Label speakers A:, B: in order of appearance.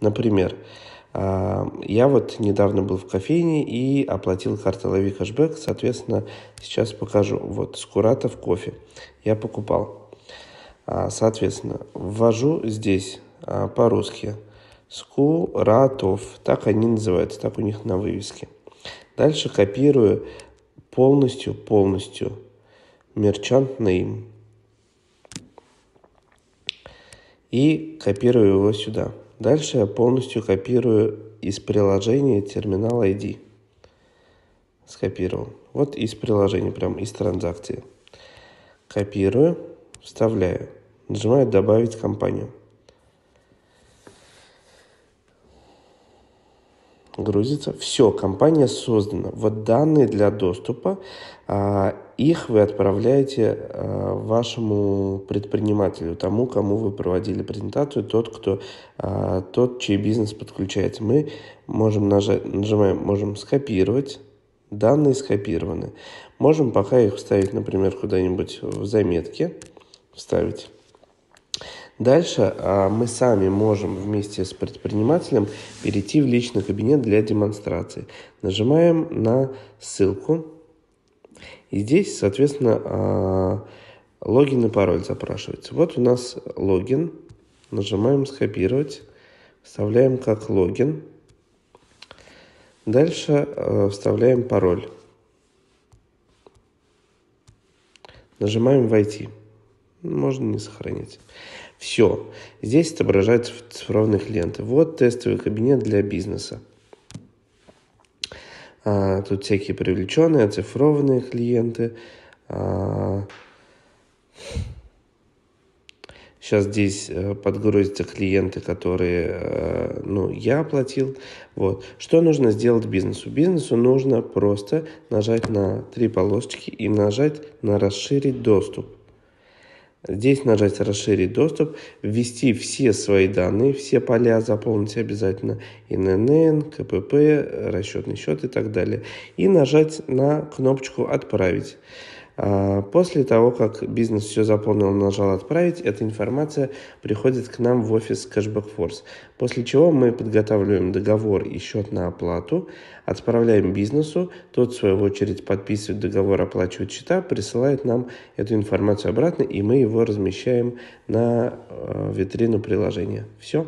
A: Например, а, я вот недавно был в кофейне и оплатил картой «Лови кэшбэк». Соответственно, сейчас покажу. Вот, скурата в кофе я покупал. А, соответственно, ввожу здесь а, по-русски «Скуратов». Так они называются, так у них на вывеске. Дальше копирую полностью, полностью мерчант Name». И копирую его сюда – Дальше я полностью копирую из приложения терминал ID. Скопировал. Вот из приложения, прям из транзакции. Копирую, вставляю. Нажимаю «Добавить компанию». грузится. Все, компания создана. Вот данные для доступа, а, их вы отправляете а, вашему предпринимателю, тому, кому вы проводили презентацию, тот, кто, а, тот, чей бизнес подключается. Мы можем нажать, нажимаем, можем скопировать, данные скопированы. Можем пока их вставить, например, куда-нибудь в заметки, вставить Дальше а, мы сами можем вместе с предпринимателем перейти в личный кабинет для демонстрации. Нажимаем на ссылку. И здесь, соответственно, а, логин и пароль запрашивается. Вот у нас логин. Нажимаем «Скопировать». Вставляем как логин. Дальше а, вставляем пароль. Нажимаем «Войти». Можно не сохранить. Все. Здесь отображаются в цифровых лентах. Вот тестовый кабинет для бизнеса. А, тут всякие привлеченные, оцифрованные клиенты. А, Сейчас здесь э, подгрузятся клиенты, которые э, ну, я оплатил. Вот. Что нужно сделать бизнесу? Бизнесу нужно просто нажать на три полосочки и нажать на «Расширить доступ». Здесь нажать «Расширить доступ», ввести все свои данные, все поля заполнить обязательно, ИНН, КПП, расчетный счет и так далее. И нажать на кнопочку «Отправить». А, после того, как бизнес все заполнил, нажал «Отправить», эта информация приходит к нам в офис Cashback Force, после чего мы подготавливаем договор и счет на оплату, отправляем бизнесу, тот в свою очередь подписывает договор, оплачивает счета, присылает нам эту информацию обратно, и мы его размещаем на э, витрину приложения. Все.